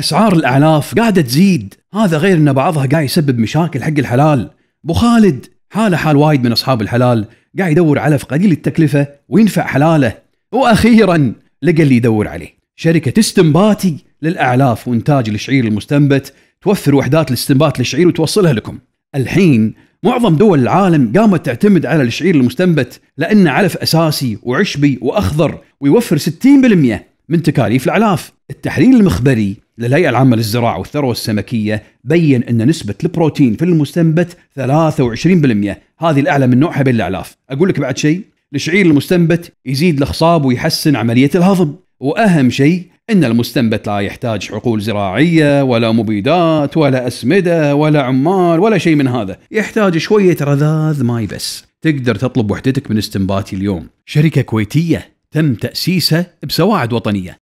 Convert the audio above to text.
اسعار الاعلاف قاعده تزيد هذا غير ان بعضها قاعد يسبب مشاكل حق الحلال ابو خالد حاله حال وايد من اصحاب الحلال قاعد يدور علف قليل التكلفه وينفع حلاله واخيرا لقى اللي يدور عليه شركه استنباتي للاعلاف وانتاج الشعير المستنبت توفر وحدات الاستنبات للشعير وتوصلها لكم الحين معظم دول العالم قامت تعتمد على الشعير المستنبت لانه علف اساسي وعشبي واخضر ويوفر 60% من تكاليف الاعلاف التحليل المخبري للهيئة العامة للزراعة والثروة السمكية بين أن نسبة البروتين في المستنبت 23% هذه الأعلى من نوعها بين الأعلاف أقول لك بعد شيء الشعير المستنبت يزيد الخصاب ويحسن عملية الهضم وأهم شيء أن المستنبت لا يحتاج حقول زراعية ولا مبيدات ولا أسمدة ولا عمال ولا شيء من هذا يحتاج شوية رذاذ ماي بس تقدر تطلب وحدتك من استنباتي اليوم شركة كويتية تم تأسيسها بسواعد وطنية